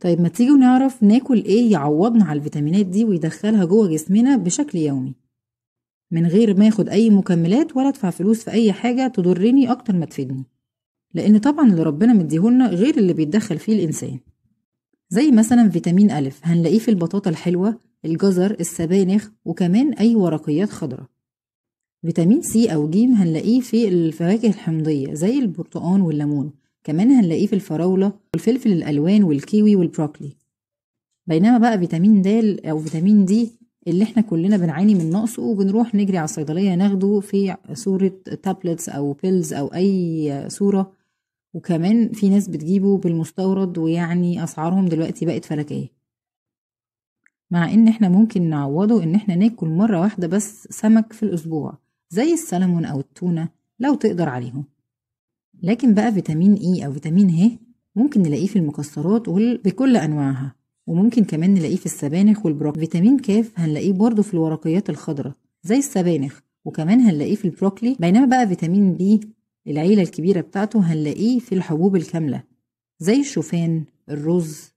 طيب ما تيجي ونعرف ناكل ايه يعوضنا على الفيتامينات دي ويدخلها جوه جسمنا بشكل يومي من غير ما اخد اي مكملات ولا ادفع فلوس في اي حاجه تضرني اكتر ما تفيدني لان طبعا اللي ربنا مديهولنا غير اللي بيتدخل فيه الانسان زي مثلا فيتامين أ هنلاقيه في البطاطا الحلوة الجزر السبانخ وكمان أي ورقيات خضراء فيتامين سي أو ج هنلاقيه في الفواكه الحمضية زي البرتقان والليمون كمان هنلاقيه في الفراولة والفلفل الألوان والكيوي والبروكلي بينما بقى فيتامين د أو فيتامين دي اللي احنا كلنا بنعاني من نقصه وبنروح نجري على الصيدلية ناخده في صورة تابلتس أو بيلز أو أي صورة وكمان في ناس بتجيبه بالمستورد ويعني أسعارهم دلوقتي بقت فلكية مع ان احنا ممكن نعوضه ان احنا ناكل مرة واحدة بس سمك في الأسبوع زي السلمون أو التونة لو تقدر عليهم لكن بقى فيتامين اي e أو فيتامين ه ممكن نلاقيه في المكسرات بكل أنواعها وممكن كمان نلاقيه في السبانخ والبروكلي فيتامين ك هنلاقيه برضو في الورقيات الخضراء زي السبانخ وكمان هنلاقيه في البروكلي بينما بقى فيتامين بي العيلة الكبيرة بتاعته هنلاقيه في الحبوب الكاملة زي الشوفان الرز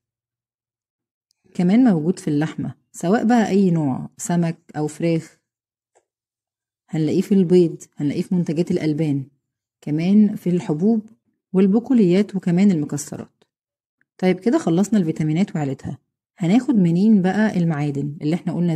كمان موجود في اللحمة سواء بقى أي نوع سمك أو فراخ هنلاقيه في البيض هنلاقيه في منتجات الألبان كمان في الحبوب والبقوليات وكمان المكسرات طيب كده خلصنا الفيتامينات وعيلتها هناخد منين بقى المعادن اللي احنا قلنا